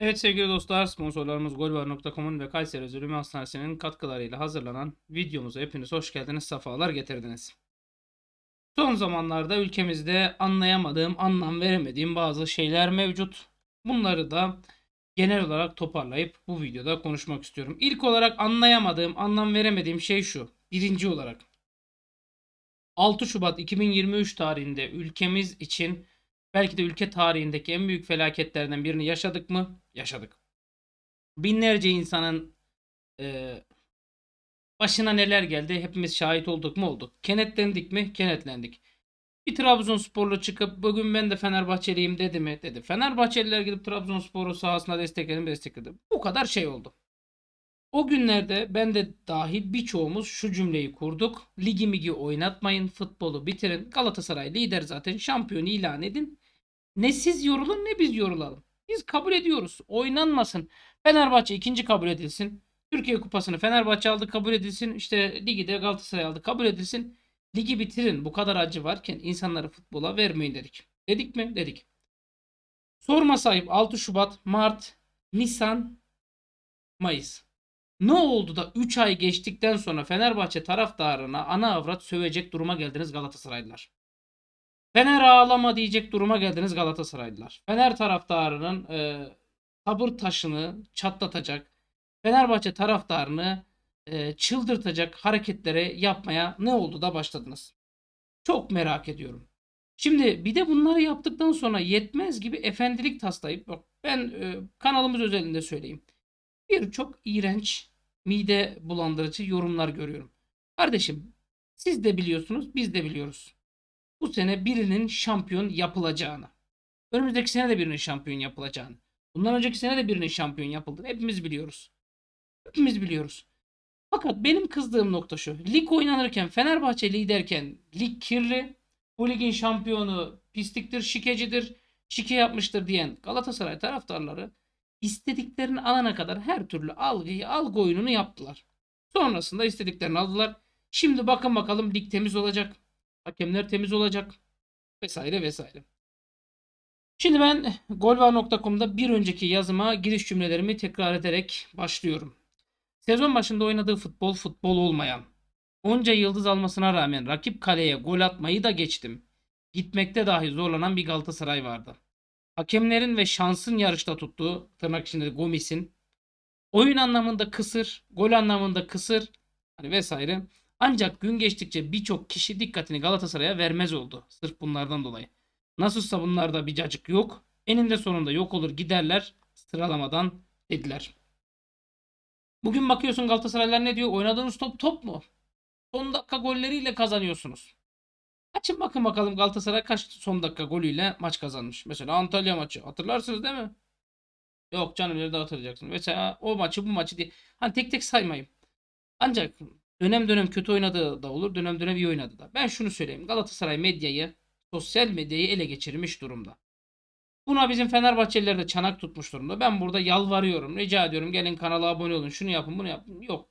Evet sevgili dostlar sponsorlarımız golvar.com'un ve Kayseri Özürlüğü Hastanesi'nin katkılarıyla hazırlanan videomuza hepiniz hoş geldiniz, sefalar getirdiniz. Son zamanlarda ülkemizde anlayamadığım, anlam veremediğim bazı şeyler mevcut. Bunları da genel olarak toparlayıp bu videoda konuşmak istiyorum. İlk olarak anlayamadığım, anlam veremediğim şey şu. Birinci olarak 6 Şubat 2023 tarihinde ülkemiz için belki de ülke tarihindeki en büyük felaketlerden birini yaşadık mı? yaşadık. Binlerce insanın e, başına neler geldi hepimiz şahit olduk mu olduk. Kenetlendik mi? Kenetlendik. Bir Trabzonsporlu çıkıp bugün ben de Fenerbahçeliyim dedi mi? Dedi. Fenerbahçeliler gidip Trabzonspor'u sahasına destekledim destekledim. Bu kadar şey oldu. O günlerde ben de dahil birçoğumuz şu cümleyi kurduk. Ligi migi oynatmayın, futbolu bitirin. Galatasaray lider zaten şampiyon ilan edin. Ne siz yorulun ne biz yorulalım. Biz kabul ediyoruz. Oynanmasın. Fenerbahçe ikinci kabul edilsin. Türkiye Kupası'nı Fenerbahçe aldı kabul edilsin. İşte ligi de Galatasaray aldı kabul edilsin. Ligi bitirin. Bu kadar acı varken insanları futbola vermeyin dedik. Dedik mi? Dedik. Sorma sahip 6 Şubat, Mart, Nisan, Mayıs. Ne oldu da 3 ay geçtikten sonra Fenerbahçe taraftarına ana avrat sövecek duruma geldiniz Galatasaraylılar? Fener ağlama diyecek duruma geldiniz Galatasaraylılar. Fener taraftarının e, sabır taşını çatlatacak, Fenerbahçe taraftarını e, çıldırtacak hareketlere yapmaya ne oldu da başladınız? Çok merak ediyorum. Şimdi bir de bunları yaptıktan sonra yetmez gibi efendilik taslayıp bak ben e, kanalımız özelinde söyleyeyim. Bir çok iğrenç, mide bulandırıcı yorumlar görüyorum. Kardeşim siz de biliyorsunuz, biz de biliyoruz bu sene birinin şampiyon yapılacağını. Önümüzdeki sene de birinin şampiyon yapılacağını. Bundan önceki sene de birinin şampiyon yapıldığını hepimiz biliyoruz. Hepimiz biliyoruz. Fakat benim kızdığım nokta şu. Lig oynanırken Fenerbahçe liderken lig kirli. Bu ligin şampiyonu pisliktir, şikecidir, şike yapmıştır diyen Galatasaray taraftarları istediklerini alana kadar her türlü algıyı, algı oyununu yaptılar. Sonrasında istediklerini aldılar. Şimdi bakın bakalım lig temiz olacak. Hakemler temiz olacak. Vesaire vesaire. Şimdi ben golvar.com'da bir önceki yazıma giriş cümlelerimi tekrar ederek başlıyorum. Sezon başında oynadığı futbol futbol olmayan. Onca yıldız almasına rağmen rakip kaleye gol atmayı da geçtim. Gitmekte dahi zorlanan bir Galatasaray vardı. Hakemlerin ve şansın yarışta tuttuğu tırnak içinde Gomis'in oyun anlamında kısır, gol anlamında kısır hani vesaire ancak gün geçtikçe birçok kişi dikkatini Galatasaray'a vermez oldu. Sırf bunlardan dolayı. Nasılsa bunlarda bir cacık yok. Eninde sonunda yok olur giderler sıralamadan dediler. Bugün bakıyorsun Galatasaraylar ne diyor? Oynadığınız top top mu? Son dakika golleriyle kazanıyorsunuz. Açın bakın bakalım Galatasaray kaç son dakika golüyle maç kazanmış. Mesela Antalya maçı hatırlarsınız değil mi? Yok canım nerede hatırlayacaksın. Mesela o maçı bu maçı diye. Hani tek tek saymayayım. Ancak Dönem dönem kötü oynadığı da olur. Dönem dönem iyi oynadı da. Ben şunu söyleyeyim. Galatasaray medyayı, sosyal medyayı ele geçirmiş durumda. Buna bizim Fenerbahçeliler de çanak tutmuş durumda. Ben burada yalvarıyorum. Rica ediyorum gelin kanala abone olun. Şunu yapın bunu yapın. Yok.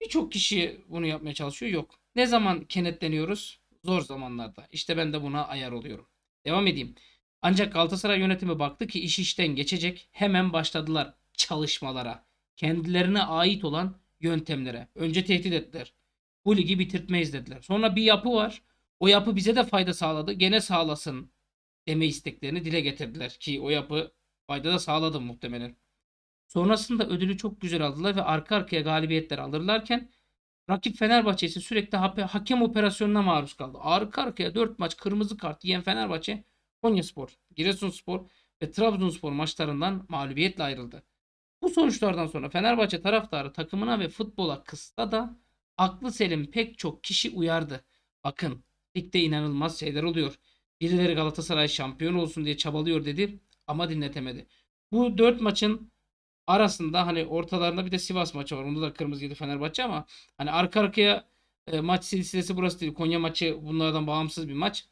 Birçok kişi bunu yapmaya çalışıyor. Yok. Ne zaman kenetleniyoruz? Zor zamanlarda. İşte ben de buna ayar oluyorum. Devam edeyim. Ancak Galatasaray yönetimi baktı ki iş işten geçecek. Hemen başladılar çalışmalara. Kendilerine ait olan yöntemlere. Önce tehdit ettiler. Bu ligi bitirtmeyiz dediler. Sonra bir yapı var. O yapı bize de fayda sağladı. Gene sağlasın deme isteklerini dile getirdiler ki o yapı fayda da sağladı muhtemelen. Sonrasında ödülü çok güzel aldılar ve arka arkaya galibiyetler alırlarken rakip Fenerbahçe ise sürekli ha hakem operasyonuna maruz kaldı. Arka arkaya 4 maç kırmızı kart yiyen Fenerbahçe Konyaspor, Giresunspor ve Trabzonspor maçlarından mağlubiyetle ayrıldı. Bu sonuçlardan sonra Fenerbahçe taraftarı takımına ve futbola kısa da aklı selim pek çok kişi uyardı. Bakın ligde inanılmaz şeyler oluyor. Birileri Galatasaray şampiyon olsun diye çabalıyor dedi ama dinletemedi. Bu dört maçın arasında hani ortalarında bir de Sivas maçı var. Onda da kırmızı yedi Fenerbahçe ama hani arka arkaya e, maç silsilesi burası değil. Konya maçı bunlardan bağımsız bir maç.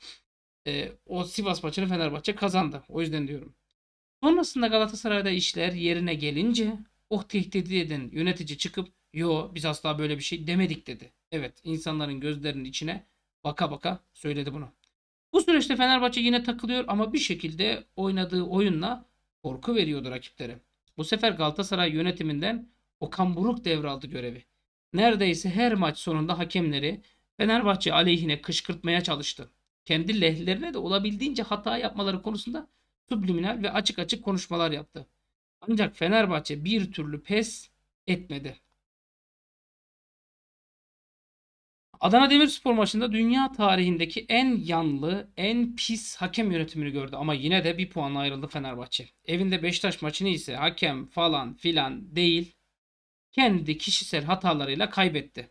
E, o Sivas maçını Fenerbahçe kazandı. O yüzden diyorum. Sonrasında Galatasaray'da işler yerine gelince o oh tehdidi eden yönetici çıkıp yo biz asla böyle bir şey demedik dedi. Evet insanların gözlerinin içine baka baka söyledi bunu. Bu süreçte Fenerbahçe yine takılıyor ama bir şekilde oynadığı oyunla korku veriyordu rakiplere. Bu sefer Galatasaray yönetiminden Okan Buruk devraldı görevi. Neredeyse her maç sonunda hakemleri Fenerbahçe aleyhine kışkırtmaya çalıştı. Kendi lehlerine de olabildiğince hata yapmaları konusunda subliminal ve açık açık konuşmalar yaptı. Ancak Fenerbahçe bir türlü pes etmedi. Adana Demirspor maçında dünya tarihindeki en yanlı, en pis hakem yönetimini gördü ama yine de bir puanla ayrıldı Fenerbahçe. Evinde Beşiktaş maçını ise hakem falan filan değil, kendi kişisel hatalarıyla kaybetti.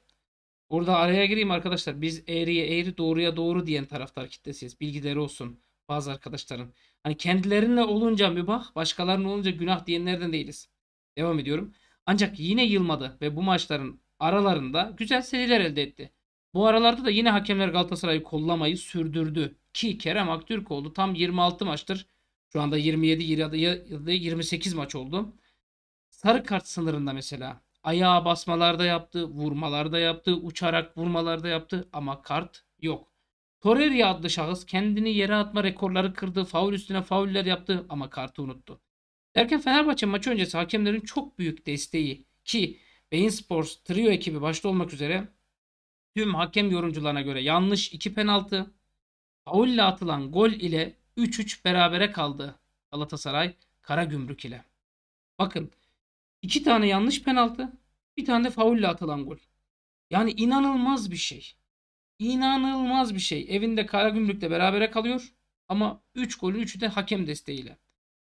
Burada araya gireyim arkadaşlar. Biz eğriye eğri, doğruya doğru diyen taraftar kitlesiyiz. Bilgileri olsun bazı arkadaşların. Hani kendilerinle olunca mübah, başkalarının olunca günah diyenlerden değiliz. Devam ediyorum. Ancak yine yılmadı ve bu maçların aralarında güzel seriler elde etti. Bu aralarda da yine hakemler Galatasaray'ı kollamayı sürdürdü. Ki Kerem Aktürkoğlu tam 26 maçtır. Şu anda 27 ya da 28 maç oldu. Sarı kart sınırında mesela. Ayağa basmalarda yaptı, vurmalarda yaptı, uçarak vurmalarda yaptı ama kart yok. Torreira adlı şahıs kendini yere atma rekorları kırdı. Faul üstüne fauller yaptı ama kartı unuttu. Derken Fenerbahçe maçı öncesi hakemlerin çok büyük desteği ki Bein Sports trio ekibi başta olmak üzere tüm hakem yorumcularına göre yanlış iki penaltı, faulle atılan gol ile 3-3 berabere kaldı Galatasaray Kara Gümrük ile. Bakın iki tane yanlış penaltı, bir tane de faulle atılan gol. Yani inanılmaz bir şey. İnanılmaz bir şey. Evinde kara Karagümrük'le berabere kalıyor ama 3 golün 3'ü de hakem desteğiyle.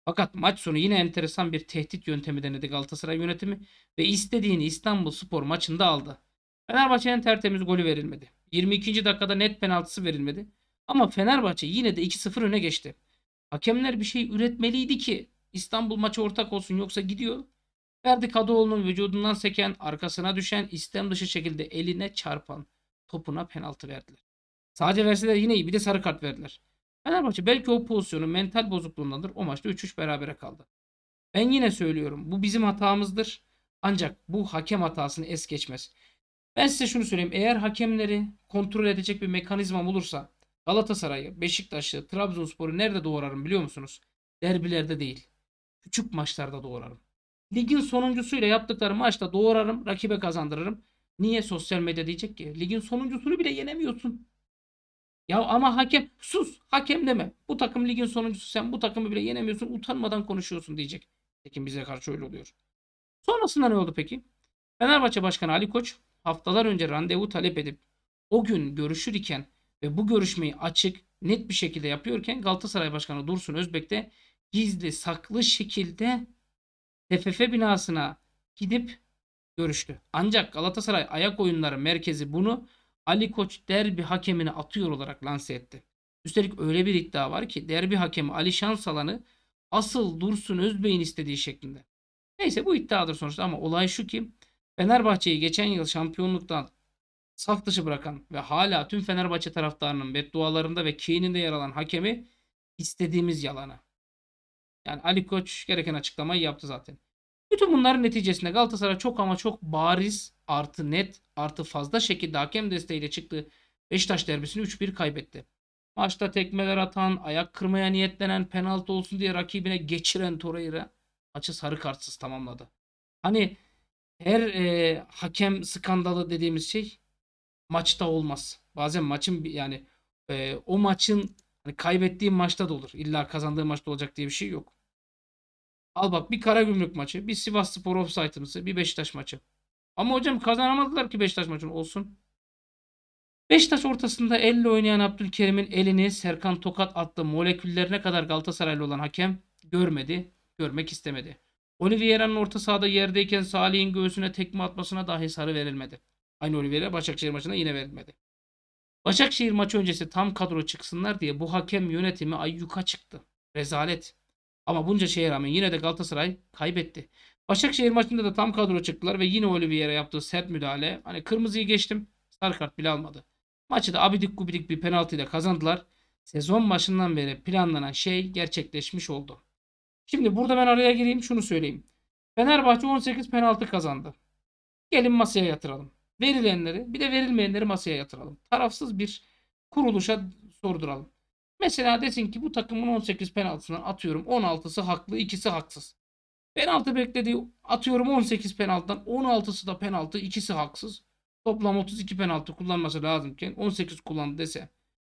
Fakat maç sonu yine enteresan bir tehdit yöntemi denedi Galatasaray yönetimi ve istediğini İstanbul Spor maçında aldı. Fenerbahçe'nin tertemiz golü verilmedi. 22. dakikada net penaltısı verilmedi. Ama Fenerbahçe yine de 2-0 öne geçti. Hakemler bir şey üretmeliydi ki İstanbul maçı ortak olsun yoksa gidiyor. Verdi Kadıoğlu'nun vücudundan seken, arkasına düşen, istem dışı şekilde eline çarpan topuna penaltı verdiler. Sadece verseler yine iyi. Bir de sarı kart verdiler. Fenerbahçe belki o pozisyonun mental bozukluğundandır. O maçta 3-3 berabere kaldı. Ben yine söylüyorum. Bu bizim hatamızdır. Ancak bu hakem hatasını es geçmez. Ben size şunu söyleyeyim. Eğer hakemleri kontrol edecek bir mekanizmam olursa Galatasaray'ı, Beşiktaş'ı, Trabzonspor'u nerede doğrarım biliyor musunuz? Derbilerde değil. Küçük maçlarda doğrarım. Ligin sonuncusuyla yaptıkları maçta doğrarım, rakibe kazandırırım. Niye sosyal medya diyecek ki? Ligin sonuncusunu bile yenemiyorsun. Ya ama hakem sus hakem deme. Bu takım ligin sonuncusu sen bu takımı bile yenemiyorsun utanmadan konuşuyorsun diyecek. Tekin bize karşı öyle oluyor. Sonrasında ne oldu peki? Fenerbahçe Başkanı Ali Koç haftalar önce randevu talep edip o gün görüşür iken ve bu görüşmeyi açık net bir şekilde yapıyorken Galatasaray Başkanı Dursun Özbek de gizli saklı şekilde TFF binasına gidip Görüştü. Ancak Galatasaray ayak oyunları merkezi bunu Ali Koç derbi hakemine atıyor olarak lanse etti. Üstelik öyle bir iddia var ki derbi hakemi Ali Şansalan'ı asıl Dursun Özbey'in istediği şeklinde. Neyse bu iddiadır sonuçta ama olay şu ki Fenerbahçe'yi geçen yıl şampiyonluktan saf dışı bırakan ve hala tüm Fenerbahçe taraftarının beddualarında ve kininde yer alan hakemi istediğimiz yalanı. Yani Ali Koç gereken açıklamayı yaptı zaten. Bütün bunların neticesinde Galatasaray çok ama çok bariz artı net artı fazla şekilde hakem desteğiyle çıktı. Beşiktaş derbisini 3-1 kaybetti. Maçta tekmeler atan, ayak kırmaya niyetlenen, penaltı olsun diye rakibine geçiren Torreira maçı sarı kartsız tamamladı. Hani her e, hakem skandalı dediğimiz şey maçta olmaz. Bazen maçın yani e, o maçın hani kaybettiği maçta da olur. İlla kazandığı maçta olacak diye bir şey yok. Al bak bir Karagümrük maçı, bir Sivas Spor offside'ımızı, bir Beşiktaş maçı. Ama hocam kazanamadılar ki Beşiktaş maçını olsun. Beşiktaş ortasında elle oynayan Abdülkerim'in elini Serkan Tokat attı moleküllerine kadar Galatasaraylı olan hakem görmedi, görmek istemedi. Oliveira'nın orta sahada yerdeyken Salih'in göğsüne tekme atmasına dahi sarı verilmedi. Aynı Oliveira Başakşehir maçına yine verilmedi. Başakşehir maçı öncesi tam kadro çıksınlar diye bu hakem yönetimi ayyuka çıktı. Rezalet. Ama bunca şeye rağmen yine de Galatasaray kaybetti. Başakşehir maçında da tam kadro çıktılar ve yine öyle bir yere yaptığı sert müdahale. Hani kırmızıyı geçtim. Sarı kart bile almadı. Maçı da abidik gubidik bir penaltıyla kazandılar. Sezon başından beri planlanan şey gerçekleşmiş oldu. Şimdi burada ben araya gireyim şunu söyleyeyim. Fenerbahçe 18 penaltı kazandı. Gelin masaya yatıralım. Verilenleri bir de verilmeyenleri masaya yatıralım. Tarafsız bir kuruluşa sorduralım. Mesela desin ki bu takımın 18 penaltısından atıyorum 16'sı haklı, ikisi haksız. Penaltı beklediği atıyorum 18 penaltıdan 16'sı da penaltı, ikisi haksız. Toplam 32 penaltı kullanması lazımken 18 kullandı dese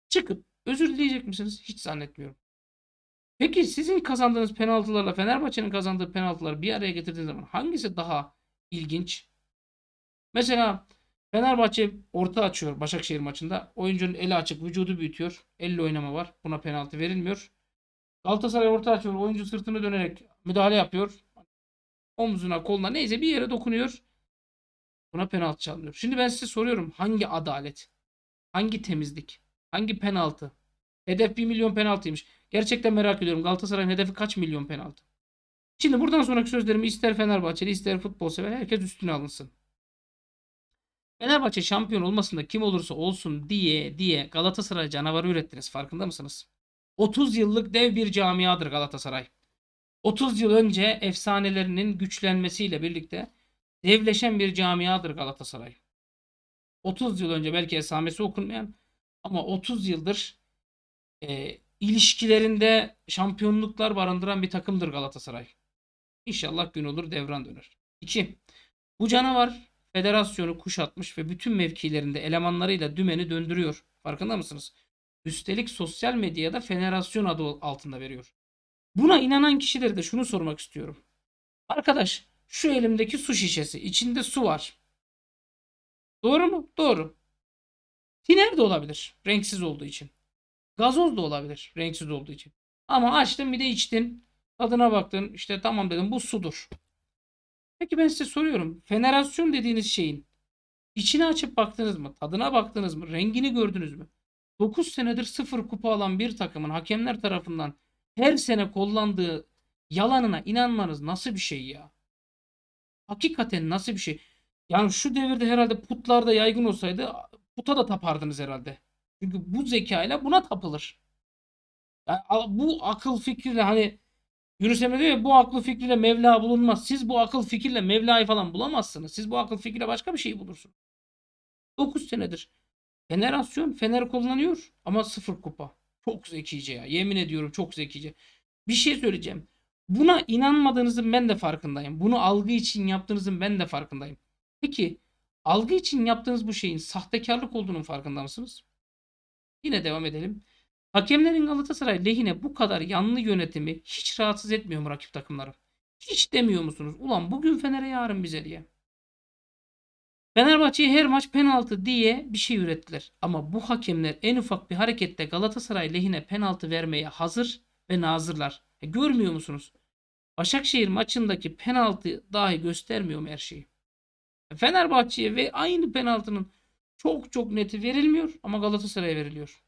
çıkıp özür dileyecek misiniz? Hiç zannetmiyorum. Peki sizin kazandığınız penaltılarla Fenerbahçe'nin kazandığı penaltıları bir araya getirdiğiniz zaman hangisi daha ilginç? Mesela Fenerbahçe orta açıyor Başakşehir maçında. Oyuncunun eli açık, vücudu büyütüyor. Elle oynama var. Buna penaltı verilmiyor. Galatasaray orta açıyor. Oyuncu sırtını dönerek müdahale yapıyor. Omzuna, koluna neyse bir yere dokunuyor. Buna penaltı çalınıyor. Şimdi ben size soruyorum. Hangi adalet? Hangi temizlik? Hangi penaltı? Hedef 1 milyon penaltıymış. Gerçekten merak ediyorum. Galatasaray'ın hedefi kaç milyon penaltı? Şimdi buradan sonraki sözlerimi ister Fenerbahçeli ister futbol sever herkes üstüne alınsın. Fenerbahçe şampiyon olmasında kim olursa olsun diye diye Galatasaray canavarı ürettiniz. Farkında mısınız? 30 yıllık dev bir camiadır Galatasaray. 30 yıl önce efsanelerinin güçlenmesiyle birlikte devleşen bir camiadır Galatasaray. 30 yıl önce belki esamesi okunmayan ama 30 yıldır e, ilişkilerinde şampiyonluklar barındıran bir takımdır Galatasaray. İnşallah gün olur devran döner. 2. Bu canavar federasyonu kuşatmış ve bütün mevkilerinde elemanlarıyla dümeni döndürüyor. Farkında mısınız? Üstelik sosyal medyada federasyon adı altında veriyor. Buna inanan kişilere de şunu sormak istiyorum. Arkadaş şu elimdeki su şişesi içinde su var. Doğru mu? Doğru. Tiner de olabilir renksiz olduğu için. Gazoz da olabilir renksiz olduğu için. Ama açtın bir de içtin. Tadına baktın işte tamam dedim bu sudur. Peki ben size soruyorum. Fenerasyon dediğiniz şeyin içini açıp baktınız mı? Tadına baktınız mı? Rengini gördünüz mü? 9 senedir sıfır kupa alan bir takımın hakemler tarafından her sene kullandığı yalanına inanmanız nasıl bir şey ya? Hakikaten nasıl bir şey? Yani şu devirde herhalde putlarda yaygın olsaydı puta da tapardınız herhalde. Çünkü bu zekayla buna tapılır. Yani bu akıl fikirle hani Yunus Emre diyor ya bu aklı fikriyle Mevla bulunmaz. Siz bu akıl fikirle Mevla'yı falan bulamazsınız. Siz bu akıl fikirle başka bir şey bulursunuz. 9 senedir Fenerasyon Fener kullanıyor ama sıfır kupa. Çok zekice ya. Yemin ediyorum çok zekice. Bir şey söyleyeceğim. Buna inanmadığınızın ben de farkındayım. Bunu algı için yaptığınızın ben de farkındayım. Peki algı için yaptığınız bu şeyin sahtekarlık olduğunun farkında mısınız? Yine devam edelim. Hakemlerin Galatasaray lehine bu kadar yanlı yönetimi hiç rahatsız etmiyor mu rakip takımları? Hiç demiyor musunuz? Ulan bugün Fener'e yarın bize diye. Fenerbahçe'ye her maç penaltı diye bir şey ürettiler. Ama bu hakemler en ufak bir harekette Galatasaray lehine penaltı vermeye hazır ve nazırlar. E, görmüyor musunuz? Başakşehir maçındaki penaltı dahi göstermiyor mu her şeyi? E, Fenerbahçe'ye ve aynı penaltının çok çok neti verilmiyor ama Galatasaray'a veriliyor.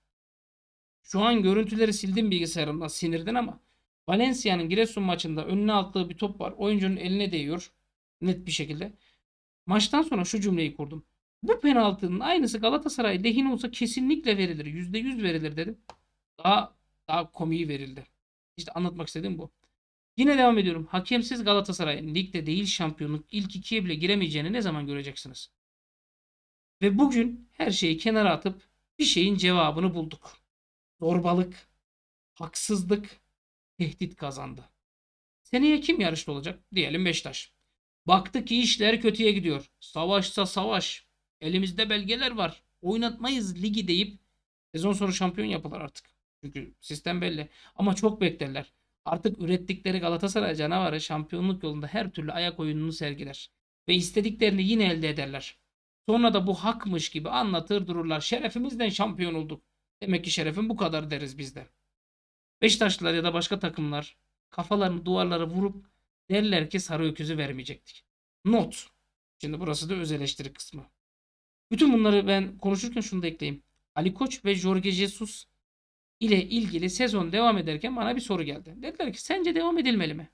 Şu an görüntüleri sildim bilgisayarımda sinirden ama Valencia'nın Giresun maçında önüne attığı bir top var. Oyuncunun eline değiyor net bir şekilde. Maçtan sonra şu cümleyi kurdum. Bu penaltının aynısı Galatasaray lehine olsa kesinlikle verilir. %100 verilir dedim. Daha daha komiği verildi. İşte anlatmak istediğim bu. Yine devam ediyorum. Hakemsiz Galatasaray ligde değil şampiyonluk ilk ikiye bile giremeyeceğini ne zaman göreceksiniz? Ve bugün her şeyi kenara atıp bir şeyin cevabını bulduk zorbalık, haksızlık, tehdit kazandı. Seneye kim yarışta olacak? Diyelim Beşiktaş. Baktı ki işler kötüye gidiyor. Savaşsa savaş. Elimizde belgeler var. Oynatmayız ligi deyip sezon sonu şampiyon yapılır artık. Çünkü sistem belli. Ama çok beklerler. Artık ürettikleri Galatasaray canavarı şampiyonluk yolunda her türlü ayak oyununu sergiler. Ve istediklerini yine elde ederler. Sonra da bu hakmış gibi anlatır dururlar. Şerefimizden şampiyon olduk. Demek ki şerefin bu kadar deriz biz de. Beşiktaşlılar ya da başka takımlar kafalarını duvarlara vurup derler ki sarı öküzü vermeyecektik. Not. Şimdi burası da öz eleştiri kısmı. Bütün bunları ben konuşurken şunu da ekleyeyim. Ali Koç ve Jorge Jesus ile ilgili sezon devam ederken bana bir soru geldi. Dediler ki sence devam edilmeli mi?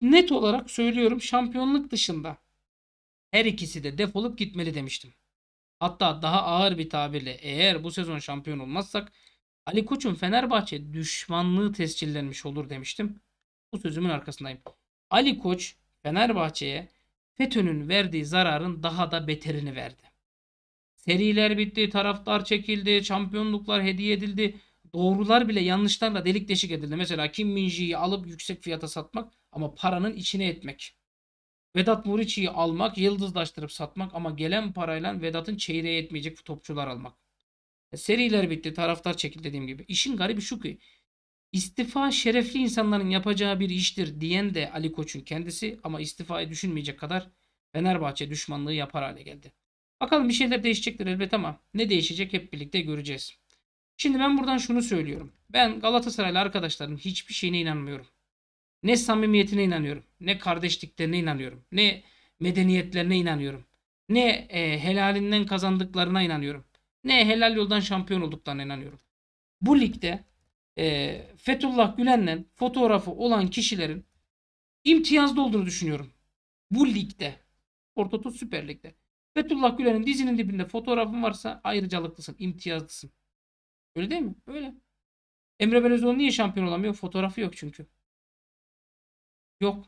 Net olarak söylüyorum şampiyonluk dışında her ikisi de defolup gitmeli demiştim. Hatta daha ağır bir tabirle eğer bu sezon şampiyon olmazsak Ali Koç'un Fenerbahçe düşmanlığı tescillenmiş olur demiştim. Bu sözümün arkasındayım. Ali Koç Fenerbahçe'ye FETÖ'nün verdiği zararın daha da beterini verdi. Seriler bitti, taraftar çekildi, şampiyonluklar hediye edildi. Doğrular bile yanlışlarla delik deşik edildi. Mesela Kim Minji'yi alıp yüksek fiyata satmak ama paranın içine etmek. Vedat Muriçi'yi almak, yıldızlaştırıp satmak ama gelen parayla Vedat'ın çeyreğe etmeyecek topçular almak. E, seriler bitti, taraftar çekildi dediğim gibi. İşin garibi şu ki istifa şerefli insanların yapacağı bir iştir diyen de Ali Koç'un kendisi ama istifayı düşünmeyecek kadar Fenerbahçe düşmanlığı yapar hale geldi. Bakalım bir şeyler değişecektir elbet ama ne değişecek hep birlikte göreceğiz. Şimdi ben buradan şunu söylüyorum. Ben Galatasaraylı arkadaşların hiçbir şeyine inanmıyorum. Ne samimiyetine inanıyorum, ne kardeşliklerine inanıyorum, ne medeniyetlerine inanıyorum, ne e, helalinden kazandıklarına inanıyorum, ne helal yoldan şampiyon olduklarına inanıyorum. Bu ligde e, Fethullah Gülen'le fotoğrafı olan kişilerin imtiyazlı olduğunu düşünüyorum. Bu ligde. Ortadoğu Süper Lig'de. Fethullah Gülen'in dizinin dibinde fotoğrafın varsa ayrıcalıklısın, imtiyazlısın. Öyle değil mi? Öyle. Emre Belezoğlu niye şampiyon olamıyor? Fotoğrafı yok çünkü. Yok.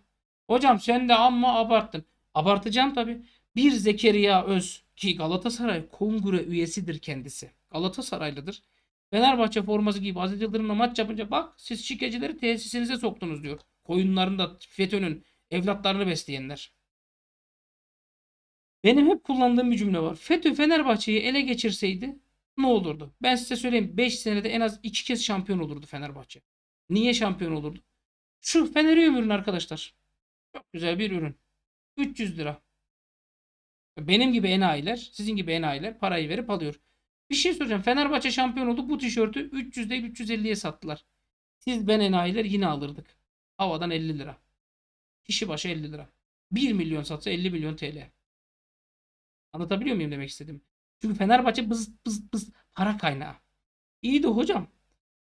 Hocam sen de amma abarttın. Abartacağım tabii. Bir Zekeriya Öz ki Galatasaray kongre üyesidir kendisi. Galatasaraylıdır. Fenerbahçe forması gibi Aziz Yıldırım'la maç yapınca bak siz şikecileri tesisinize soktunuz diyor. Koyunlarında FETÖ'nün evlatlarını besleyenler. Benim hep kullandığım bir cümle var. FETÖ Fenerbahçe'yi ele geçirseydi ne olurdu? Ben size söyleyeyim 5 senede en az 2 kez şampiyon olurdu Fenerbahçe. Niye şampiyon olurdu? Şu Feneri ürün arkadaşlar. Çok güzel bir ürün. 300 lira. Benim gibi enayiler, sizin gibi enayiler parayı verip alıyor. Bir şey soracağım. Fenerbahçe şampiyon oldu. Bu tişörtü 300 değil 350'ye sattılar. Siz ben enayiler yine alırdık. Havadan 50 lira. Kişi başı 50 lira. 1 milyon satsa 50 milyon TL. Anlatabiliyor muyum demek istedim. Çünkü Fenerbahçe bız bız bız para kaynağı. İyi de hocam.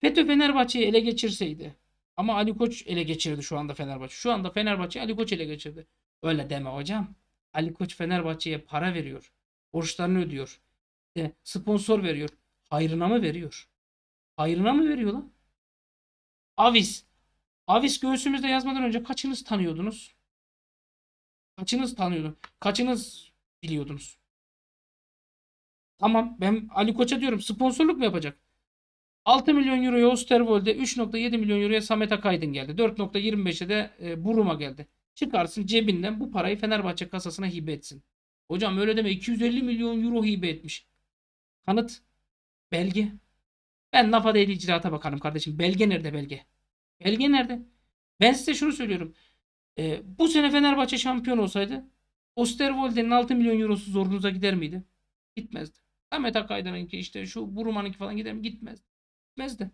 FETÖ Fenerbahçe'yi ele geçirseydi ama Ali Koç ele geçirdi şu anda Fenerbahçe. Şu anda Fenerbahçe Ali Koç ele geçirdi. Öyle deme hocam. Ali Koç Fenerbahçe'ye para veriyor. Borçlarını ödüyor. E, sponsor veriyor. Hayrına mı veriyor? Hayrına mı veriyor lan? Avis. Avis göğsümüzde yazmadan önce kaçınız tanıyordunuz? Kaçınız tanıyordunuz? Kaçınız biliyordunuz? Tamam ben Ali Koç'a diyorum sponsorluk mu yapacak? 6 milyon euroya Osterwold'e 3.7 milyon euroya Samet Akaydın geldi. 4.25'e de e, Buruma geldi. Çıkarsın cebinden bu parayı Fenerbahçe kasasına hibe etsin. Hocam öyle deme 250 milyon euro hibe etmiş. Kanıt, belge. Ben lafa değil icraata bakarım kardeşim. Belge nerede belge? Belge nerede? Ben size şunu söylüyorum. E, bu sene Fenerbahçe şampiyon olsaydı Osterwold'in 6 milyon eurosu zorunuza gider miydi? Gitmezdi. Samet Akaydın'ınki işte şu Buruma'nınki falan gider mi? Gitmezdi gitmezdi.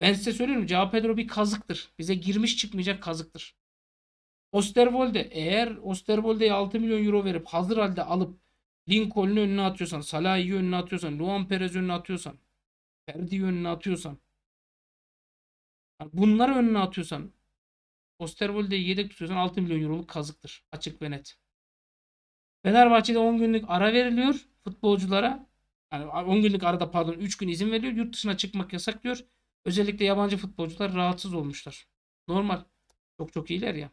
Ben size söylüyorum Cao Pedro bir kazıktır. Bize girmiş çıkmayacak kazıktır. Osterwolde eğer Osterwolde'ye 6 milyon euro verip hazır halde alıp Lincoln'u önüne atıyorsan, Salah'ı önüne atıyorsan, Luan Perez önüne atıyorsan, Ferdi'yi önüne atıyorsan bunları önüne atıyorsan Osterwolde'yi yedek tutuyorsan 6 milyon euroluk kazıktır. Açık ve net. Fenerbahçe'de 10 günlük ara veriliyor futbolculara yani 10 günlük arada pardon 3 gün izin veriyor. Yurt dışına çıkmak yasak diyor. Özellikle yabancı futbolcular rahatsız olmuşlar. Normal. Çok çok iyiler ya.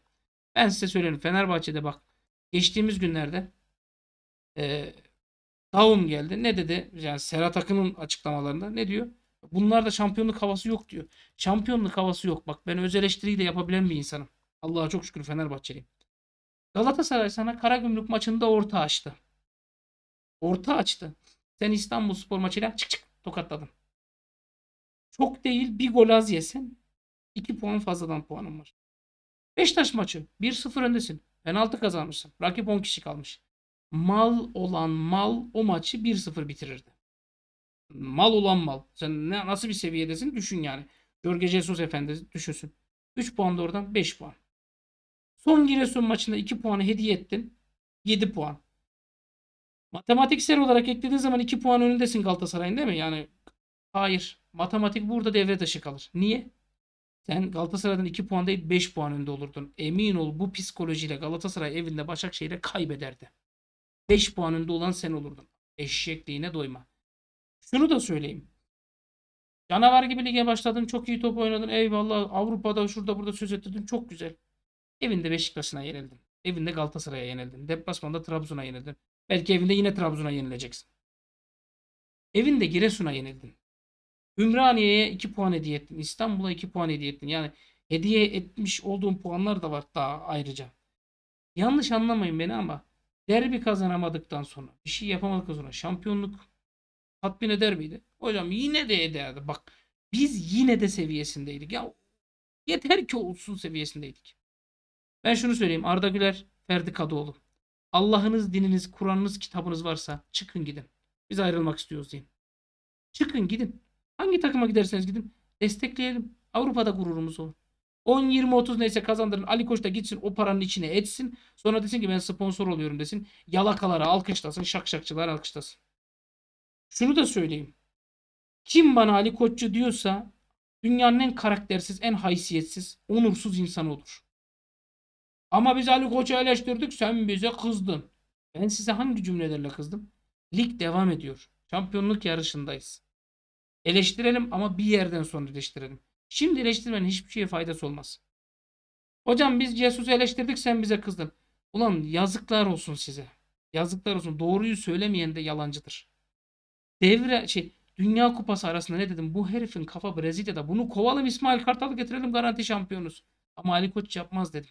Ben size söyleyeyim Fenerbahçe'de bak geçtiğimiz günlerde e, Daum geldi. Ne dedi? Yani Serhat Akın'ın açıklamalarında ne diyor? Bunlarda şampiyonluk havası yok diyor. Şampiyonluk havası yok. Bak ben öz eleştiriyi de yapabilen bir insanım. Allah'a çok şükür Fenerbahçeliyim. Galatasaray sana Karagümrük maçında orta açtı. Orta açtı. Sen İstanbul Spor maçıyla çık çık tokatladın. Çok değil bir gol az yesin. 2 puan fazladan puanın var. Beşiktaş maçı 1-0 öndesin. Penaltı kazanmışsın. Rakip 10 kişi kalmış. Mal olan mal o maçı 1-0 bitirirdi. Mal olan mal. Sen ne, nasıl bir seviyedesin düşün yani. Jorge Jesus efendi düşünsün. 3 puan da oradan 5 puan. Son Giresun maçında 2 puanı hediye ettin. 7 puan. Matematiksel olarak eklediğin zaman 2 puan önündesin Galatasaray'ın değil mi? Yani hayır. Matematik burada devre dışı kalır. Niye? Sen Galatasaray'dan 2 puan değil 5 puan önde olurdun. Emin ol bu psikolojiyle Galatasaray evinde Başakşehir'e kaybederdi. 5 puan önde olan sen olurdun. Eşekliğine doyma. Şunu da söyleyeyim. Canavar gibi lige başladın. Çok iyi top oynadın. Eyvallah. Avrupa'da şurada burada söz ettirdin. Çok güzel. Evinde Beşiktaş'ına yenildin. Evinde Galatasaray'a yenildin. Deplasmanda Trabzon'a yenildin. Belki evinde yine Trabzon'a yenileceksin. Evinde Giresun'a yenildin. Ümraniye'ye 2 puan hediye ettin. İstanbul'a 2 puan hediye ettin. Yani hediye etmiş olduğun puanlar da var daha ayrıca. Yanlış anlamayın beni ama derbi kazanamadıktan sonra bir şey yapamadıktan sonra şampiyonluk tatmin eder miydi? Hocam yine de ederdi. Bak biz yine de seviyesindeydik. Ya yeter ki olsun seviyesindeydik. Ben şunu söyleyeyim. Arda Güler, Ferdi Kadıoğlu. Allah'ınız, dininiz, Kur'an'ınız, kitabınız varsa çıkın gidin. Biz ayrılmak istiyoruz deyin. Çıkın gidin. Hangi takıma giderseniz gidin. Destekleyelim. Avrupa'da gururumuz o. 10, 20, 30 neyse kazandırın. Ali Koç da gitsin o paranın içine etsin. Sonra desin ki ben sponsor oluyorum desin. Yalakalara alkışlasın. Şakşakçılar alkışlasın. Şunu da söyleyeyim. Kim bana Ali Koççu diyorsa dünyanın en karaktersiz, en haysiyetsiz, onursuz insanı olur. Ama biz Ali Koç'u eleştirdik sen bize kızdın. Ben size hangi cümlelerle kızdım? Lig devam ediyor. Şampiyonluk yarışındayız. Eleştirelim ama bir yerden sonra eleştirelim. Şimdi eleştirmenin hiçbir şeye faydası olmaz. Hocam biz Jesus'u eleştirdik sen bize kızdın. Ulan yazıklar olsun size. Yazıklar olsun. Doğruyu söylemeyen de yalancıdır. Devre şey Dünya Kupası arasında ne dedim? Bu herifin kafa Brezilya'da. Bunu kovalım İsmail Kartal'ı getirelim garanti şampiyonuz. Ama Ali Koç yapmaz dedim.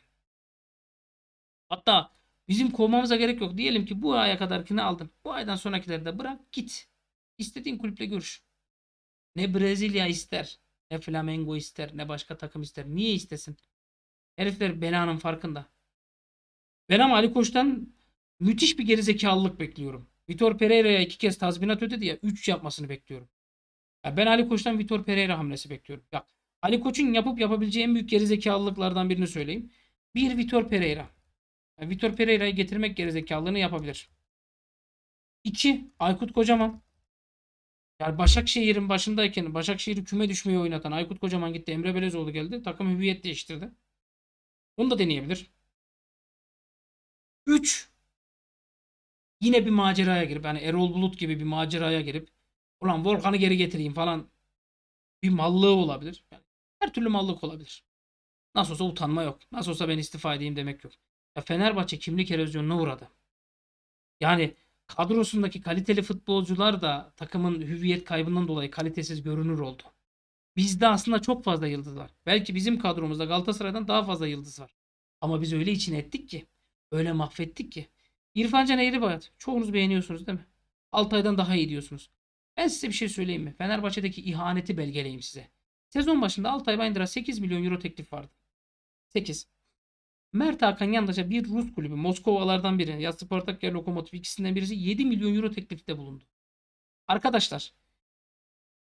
Hatta bizim kovmamıza gerek yok. Diyelim ki bu aya kadarkini aldın. Bu aydan sonrakileri de bırak git. İstediğin kulüple görüş. Ne Brezilya ister, ne Flamengo ister, ne başka takım ister. Niye istesin? Herifler belanın farkında. Ben ama Ali Koç'tan müthiş bir gerizekalılık bekliyorum. Vitor Pereira'ya iki kez tazminat ödedi ya. Üç yapmasını bekliyorum. Ya ben Ali Koç'tan Vitor Pereira hamlesi bekliyorum. Ya Ali Koç'un yapıp yapabileceği en büyük gerizekalılıklardan birini söyleyeyim. Bir Vitor Pereira. Yani Vitor Pereira'yı getirmek gerizekalılığını yapabilir. 2. Aykut Kocaman. Yani Başakşehir'in başındayken Başakşehir'i küme düşmeye oynatan Aykut Kocaman gitti. Emre Belezoğlu geldi. Takım hüviyet değiştirdi. Onu da deneyebilir. 3. Yine bir maceraya girip yani Erol Bulut gibi bir maceraya girip ulan Volkan'ı geri getireyim falan bir mallığı olabilir. Yani her türlü mallık olabilir. Nasıl olsa utanma yok. Nasıl olsa ben istifa edeyim demek yok. Ya Fenerbahçe kimlik erozyonuna uğradı. Yani kadrosundaki kaliteli futbolcular da takımın hüviyet kaybından dolayı kalitesiz görünür oldu. Bizde aslında çok fazla yıldız var. Belki bizim kadromuzda Galatasaray'dan daha fazla yıldız var. Ama biz öyle için ettik ki. Öyle mahvettik ki. İrfan Can Eğribayat. Çoğunuz beğeniyorsunuz değil mi? Altay'dan daha iyi diyorsunuz. Ben size bir şey söyleyeyim mi? Fenerbahçe'deki ihaneti belgeleyeyim size. Sezon başında Altay Bayındır'a 8 milyon euro teklif vardı. 8. Mert Hakan Yandaş'a bir Rus kulübü Moskovalardan biri ya Spartak ya Lokomotiv ikisinden birisi 7 milyon euro teklifte bulundu. Arkadaşlar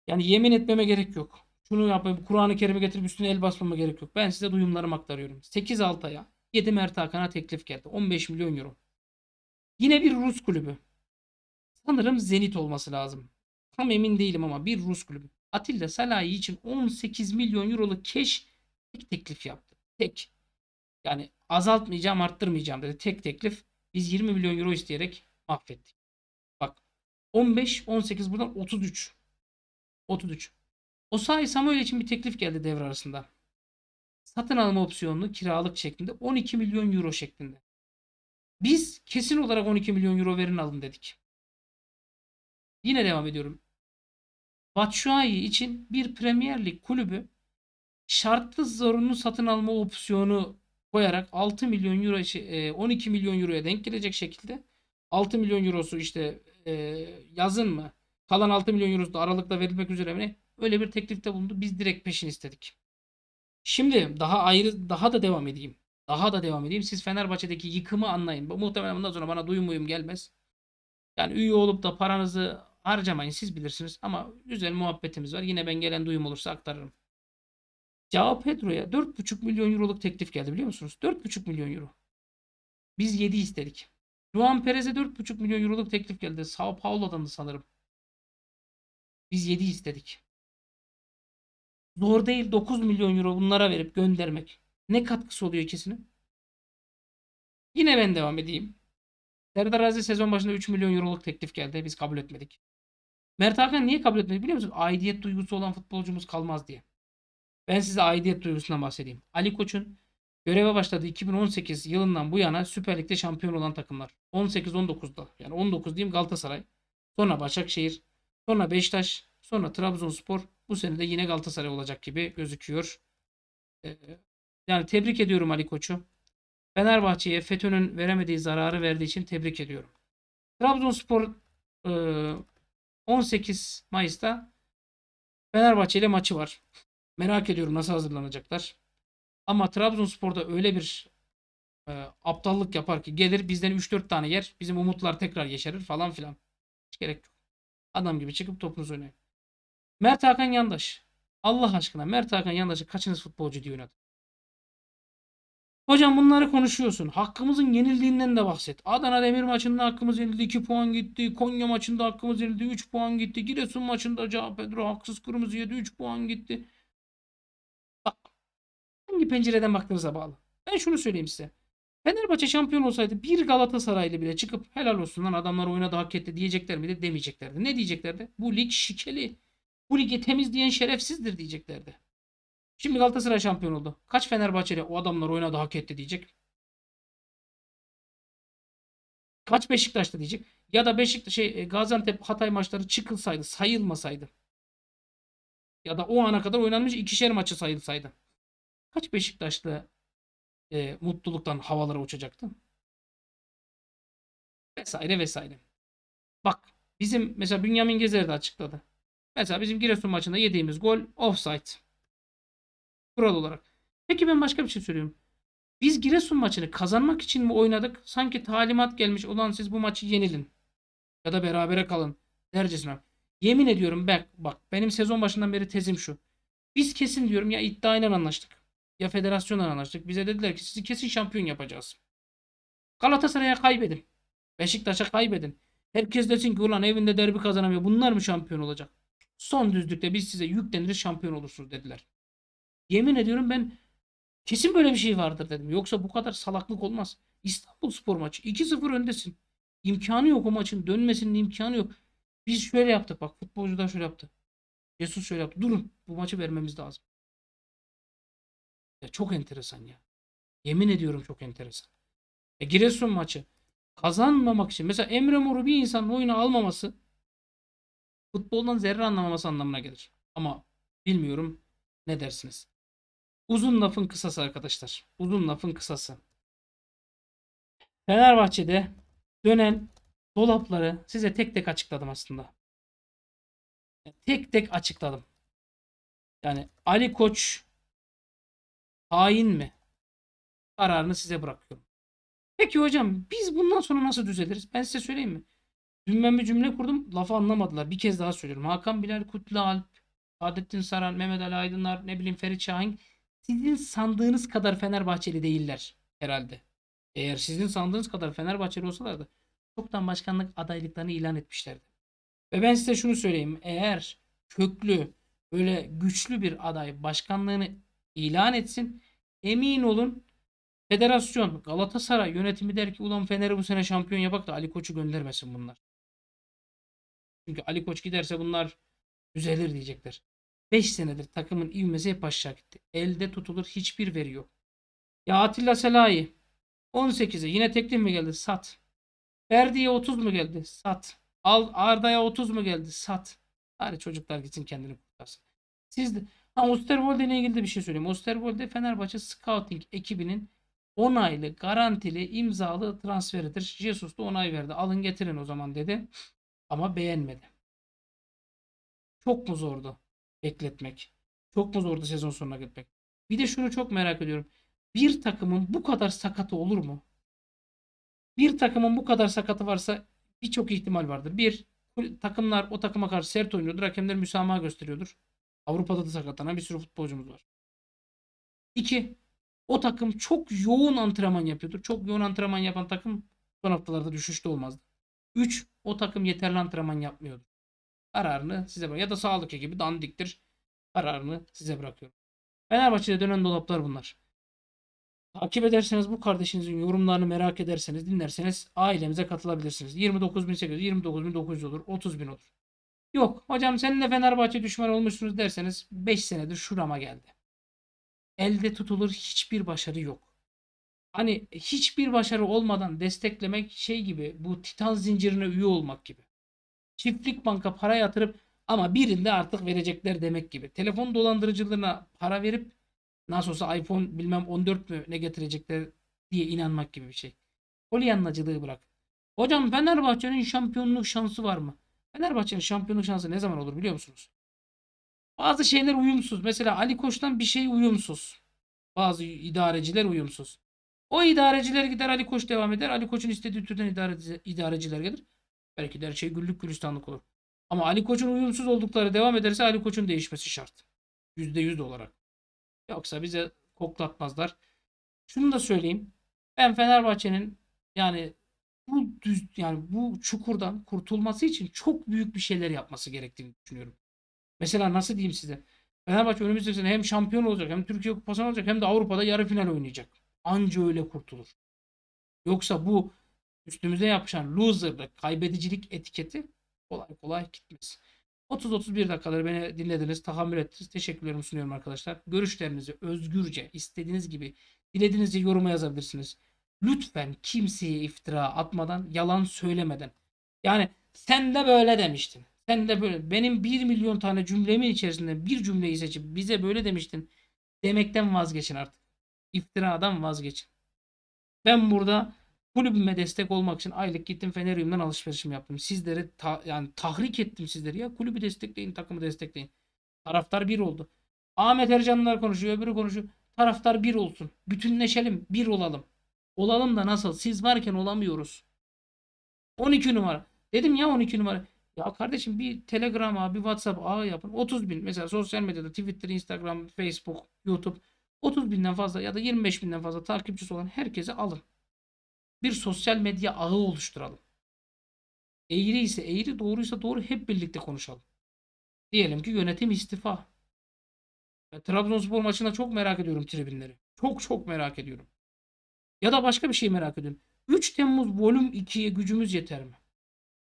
yani yemin etmeme gerek yok. Şunu yapayım Kur'an-ı Kerim'e getirip üstüne el basmama gerek yok. Ben size duyumlarımı aktarıyorum. 8 Altay'a 7 Mert Hakan'a teklif geldi. 15 milyon euro. Yine bir Rus kulübü. Sanırım Zenit olması lazım. Tam emin değilim ama bir Rus kulübü. Atilla Salahi için 18 milyon euroluk keş tek teklif yaptı. Tek. Yani azaltmayacağım arttırmayacağım dedi. Tek teklif biz 20 milyon euro isteyerek mahvettik. Bak 15, 18 buradan 33. 33. O sahi Samuel için bir teklif geldi devre arasında. Satın alma opsiyonunu kiralık şeklinde 12 milyon euro şeklinde. Biz kesin olarak 12 milyon euro verin alın dedik. Yine devam ediyorum. Batshuayi için bir Premier Lig kulübü şartlı zorunlu satın alma opsiyonu koyarak 6 milyon euro 12 şey, e, milyon euroya denk gelecek şekilde 6 milyon eurosu işte e, yazın mı kalan 6 milyon eurosu da aralıkta verilmek üzere mi öyle bir teklifte bulundu. Biz direkt peşin istedik. Şimdi daha ayrı daha da devam edeyim. Daha da devam edeyim. Siz Fenerbahçe'deki yıkımı anlayın. Muhtemelen bundan sonra bana duyum uyum gelmez. Yani üye olup da paranızı harcamayın siz bilirsiniz ama güzel muhabbetimiz var. Yine ben gelen duyum olursa aktarırım. Cao Pedro'ya 4,5 milyon euroluk teklif geldi biliyor musunuz? 4,5 milyon euro. Biz 7 istedik. Juan Perez'e 4,5 milyon euroluk teklif geldi. Sao Paulo'dan da sanırım. Biz 7 istedik. Zor değil 9 milyon euro bunlara verip göndermek. Ne katkısı oluyor ikisinin? Yine ben devam edeyim. Serdar Aziz sezon başında 3 milyon euroluk teklif geldi. Biz kabul etmedik. Mert Hakan niye kabul etmedi biliyor musun? Aidiyet duygusu olan futbolcumuz kalmaz diye. Ben size aidiyet duygusundan bahsedeyim. Ali Koç'un göreve başladığı 2018 yılından bu yana Süper Lig'de şampiyon olan takımlar. 18-19'da yani 19 diyeyim Galatasaray. Sonra Başakşehir. Sonra Beşiktaş. Sonra Trabzonspor. Bu sene de yine Galatasaray olacak gibi gözüküyor. Ee, yani tebrik ediyorum Ali Koç'u. Fenerbahçe'ye FETÖ'nün veremediği zararı verdiği için tebrik ediyorum. Trabzonspor 18 e, Mayıs'ta Fenerbahçe ile maçı var. Merak ediyorum nasıl hazırlanacaklar. Ama Trabzonspor'da öyle bir e, aptallık yapar ki gelir bizden 3-4 tane yer. Bizim umutlar tekrar yeşerir falan filan. Hiç gerek yok. Adam gibi çıkıp topunuzu oynayın. Mert Hakan Yandaş. Allah aşkına Mert Hakan Yandaş'ı kaçınız futbolcu diye oynadı. Hocam bunları konuşuyorsun. Hakkımızın yenildiğinden de bahset. Adana Demir maçında hakkımız yenildi. 2 puan gitti. Konya maçında hakkımız yenildi. 3 puan gitti. Giresun maçında Cao haksız kırmızı yedi. 3 puan gitti hangi pencereden baktığınıza bağlı. Ben şunu söyleyeyim size. Fenerbahçe şampiyon olsaydı bir Galatasaraylı bile çıkıp helal olsun lan adamlar oynadı hak etti diyecekler miydi demeyeceklerdi. Ne diyeceklerdi? Bu lig şikeli. Bu ligi temiz diyen şerefsizdir diyeceklerdi. Şimdi Galatasaray şampiyon oldu. Kaç Fenerbahçeli o adamlar oynadı hak etti diyecek. Kaç Beşiktaş'ta diyecek. Ya da Beşiktaş şey e, Gaziantep Hatay maçları çıkılsaydı sayılmasaydı. Ya da o ana kadar oynanmış ikişer maçı sayılsaydı. Kaç Beşiktaşlı e, mutluluktan havalara uçacaktı? Vesaire vesaire. Bak bizim mesela Bünyamin Gezer de açıkladı. Mesela bizim Giresun maçında yediğimiz gol offside. Kural olarak. Peki ben başka bir şey söylüyorum. Biz Giresun maçını kazanmak için mi oynadık? Sanki talimat gelmiş olan siz bu maçı yenilin. Ya da berabere kalın. Dercesine. Yemin ediyorum bak, bak benim sezon başından beri tezim şu. Biz kesin diyorum ya iddia ile anlaştık ya federasyonla anlaştık. Bize dediler ki sizi kesin şampiyon yapacağız. Galatasaray'a kaybedin. Beşiktaş'a kaybedin. Herkes desin ki ulan evinde derbi kazanamıyor. Bunlar mı şampiyon olacak? Son düzlükte biz size yükleniriz şampiyon olursunuz dediler. Yemin ediyorum ben kesin böyle bir şey vardır dedim. Yoksa bu kadar salaklık olmaz. İstanbul spor maçı 2-0 öndesin. İmkanı yok o maçın dönmesinin imkanı yok. Biz şöyle yaptık bak futbolcular şöyle yaptı. Jesus şöyle yaptı. Durun bu maçı vermemiz lazım. Ya çok enteresan ya. Yemin ediyorum çok enteresan. E Giresun maçı kazanmamak için mesela Emre Mor'u bir insanın oyunu almaması futboldan zerre anlamaması anlamına gelir. Ama bilmiyorum ne dersiniz. Uzun lafın kısası arkadaşlar. Uzun lafın kısası. Fenerbahçe'de dönen dolapları size tek tek açıkladım aslında. Tek tek açıkladım. Yani Ali Koç hain mi? Kararını size bırakıyorum. Peki hocam biz bundan sonra nasıl düzeliriz? Ben size söyleyeyim mi? Dün ben bir cümle kurdum. Lafı anlamadılar. Bir kez daha söylüyorum. Hakan Bilal, Kutlu Alp, Adettin Saran, Mehmet Ali Aydınlar, ne bileyim Ferit Şahin. Sizin sandığınız kadar Fenerbahçeli değiller herhalde. Eğer sizin sandığınız kadar Fenerbahçeli olsalardı çoktan başkanlık adaylıklarını ilan etmişlerdi. Ve ben size şunu söyleyeyim. Eğer köklü böyle güçlü bir aday başkanlığını ilan etsin. Emin olun federasyon Galatasaray yönetimi der ki ulan Fener'i bu sene şampiyon yapak da Ali Koç'u göndermesin bunlar. Çünkü Ali Koç giderse bunlar düzelir diyecekler. 5 senedir takımın ivmesi hep aşağı gitti. Elde tutulur hiçbir veri yok. Ya Atilla Selahi 18'e yine teklif mi geldi? Sat. Ferdi'ye 30 mu geldi? Sat. Al Arda'ya 30 mu geldi? Sat. Hadi çocuklar gitsin kendini kurtarsın. Siz de Ha Osterwolde ile ilgili de bir şey söyleyeyim. Osterwolde Fenerbahçe Scouting ekibinin onaylı, garantili, imzalı transferidir. Jesus da onay verdi. Alın getirin o zaman dedi. Ama beğenmedi. Çok mu zordu bekletmek? Çok mu zordu sezon sonuna gitmek? Bir de şunu çok merak ediyorum. Bir takımın bu kadar sakatı olur mu? Bir takımın bu kadar sakatı varsa birçok ihtimal vardır. Bir, takımlar o takıma karşı sert oynuyordur. Hakemler müsamaha gösteriyordur. Avrupa'da da sakatlanan bir sürü futbolcumuz var. İki, O takım çok yoğun antrenman yapıyordur. Çok yoğun antrenman yapan takım son haftalarda düşüşte olmazdı. Üç, O takım yeterli antrenman yapmıyordur. Kararını size bırak. Ya da sağlık ekibi dandiktir. Kararını size bırakıyorum. Fenerbahçe'de dönen dolaplar bunlar. Takip ederseniz bu kardeşinizin yorumlarını merak ederseniz dinlerseniz ailemize katılabilirsiniz. 29.800, 29.900 olur, 30.000 olur. Yok hocam seninle Fenerbahçe düşman olmuşsunuz derseniz 5 senedir şurama geldi. Elde tutulur hiçbir başarı yok. Hani hiçbir başarı olmadan desteklemek şey gibi bu titan zincirine üye olmak gibi. Çiftlik banka para yatırıp ama birinde artık verecekler demek gibi. Telefon dolandırıcılarına para verip nasıl olsa iPhone bilmem 14 mü ne getirecekler diye inanmak gibi bir şey. Polyanlacılığı bırak. Hocam Fenerbahçe'nin şampiyonluk şansı var mı? Fenerbahçe'nin şampiyonluk şansı ne zaman olur biliyor musunuz? Bazı şeyler uyumsuz. Mesela Ali Koç'tan bir şey uyumsuz. Bazı idareciler uyumsuz. O idareciler gider Ali Koç devam eder. Ali Koç'un istediği türden idareciler gelir. Belki de her şey güllük gülistanlık olur. Ama Ali Koç'un uyumsuz oldukları devam ederse Ali Koç'un değişmesi şart. %100 olarak. Yoksa bize koklatmazlar. Şunu da söyleyeyim. Ben Fenerbahçe'nin yani bu düz yani bu çukurdan kurtulması için çok büyük bir şeyler yapması gerektiğini düşünüyorum. Mesela nasıl diyeyim size? Fenerbahçe önümüzdeki sene hem şampiyon olacak hem Türkiye Kupası'nı olacak hem de Avrupa'da yarı final oynayacak. Anca öyle kurtulur. Yoksa bu üstümüze yapışan loserlık, kaybedicilik etiketi kolay kolay gitmez. 30-31 dakikaları beni dinlediniz, tahammül ettiniz. Teşekkürlerimi sunuyorum arkadaşlar. Görüşlerinizi özgürce, istediğiniz gibi, dilediğinizce yoruma yazabilirsiniz lütfen kimseye iftira atmadan, yalan söylemeden. Yani sen de böyle demiştin. Sen de böyle benim 1 milyon tane cümlemin içerisinde bir cümleyi seçip bize böyle demiştin demekten vazgeçin artık. İftiradan vazgeçin. Ben burada kulübüme destek olmak için aylık gittim Fenerium'dan alışverişimi yaptım. Sizleri ta, yani tahrik ettim sizleri. Ya kulübü destekleyin, takımı destekleyin. Taraftar bir oldu. Ahmet Ercanlar konuşuyor, öbürü konuşuyor. Taraftar bir olsun. Bütünleşelim, bir olalım. Olalım da nasıl? Siz varken olamıyoruz. 12 numara. Dedim ya 12 numara. Ya kardeşim bir Telegram abi, bir WhatsApp ağı yapın. 30 bin mesela sosyal medyada Twitter, Instagram, Facebook, YouTube 30 binden fazla ya da 25 binden fazla takipçisi olan herkese alın. Bir sosyal medya ağı oluşturalım. Eğri ise eğri, doğruysa doğru hep birlikte konuşalım. Diyelim ki yönetim istifa. Ya, Trabzonspor maçında çok merak ediyorum tribünleri. Çok çok merak ediyorum. Ya da başka bir şey merak ediyorum. 3 Temmuz volüm 2'ye gücümüz yeter mi?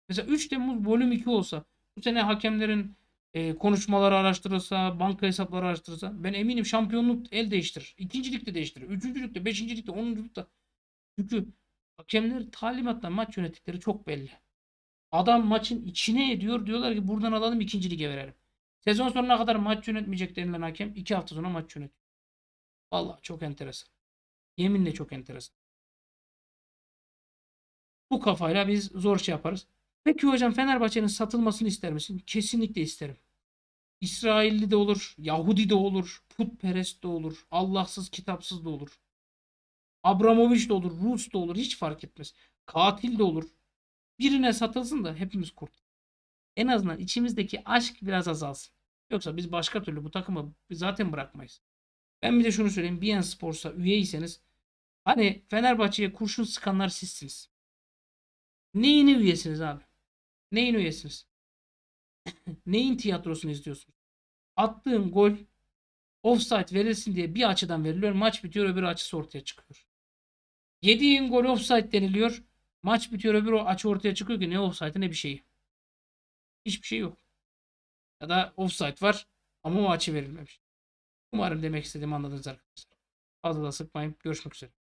Mesela 3 Temmuz volüm 2 olsa bu sene hakemlerin e, konuşmaları araştırılsa, banka hesapları araştırılsa ben eminim şampiyonluk el değiştirir. İkincilikte değiştirir. Üçüncülükte, beşincilikte, onunculukta. Çünkü hakemler talimatla maç yönettikleri çok belli. Adam maçın içine ediyor. Diyorlar ki buradan alalım ikinci lige verelim. Sezon sonuna kadar maç yönetmeyecek denilen hakem iki hafta sonra maç yönetiyor. Valla çok enteresan. Yeminle çok enteresan. Bu kafayla biz zor şey yaparız. Peki hocam Fenerbahçe'nin satılmasını ister misin? Kesinlikle isterim. İsrailli de olur, Yahudi de olur, putperest de olur, Allahsız kitapsız da olur. Abramovich de olur, Rus da olur hiç fark etmez. Katil de olur. Birine satılsın da hepimiz kurt. En azından içimizdeki aşk biraz azalsın. Yoksa biz başka türlü bu takımı zaten bırakmayız. Ben bir de şunu söyleyeyim. BN Sports'a üyeyseniz Hani Fenerbahçe'ye kurşun sıkanlar sizsiniz. Neyin üyesiniz abi? Neyin üyesiniz? Neyin tiyatrosunu izliyorsunuz? Attığım gol offside verilsin diye bir açıdan veriliyor. Maç bitiyor öbür açısı ortaya çıkıyor. Yediğin gol offside deniliyor. Maç bitiyor öbür o açı ortaya çıkıyor ki ne offside ne bir şeyi. Hiçbir şey yok. Ya da offside var ama o açı verilmemiş. Umarım demek istediğimi anladınız arkadaşlar. Fazla da sıkmayın. Görüşmek üzere.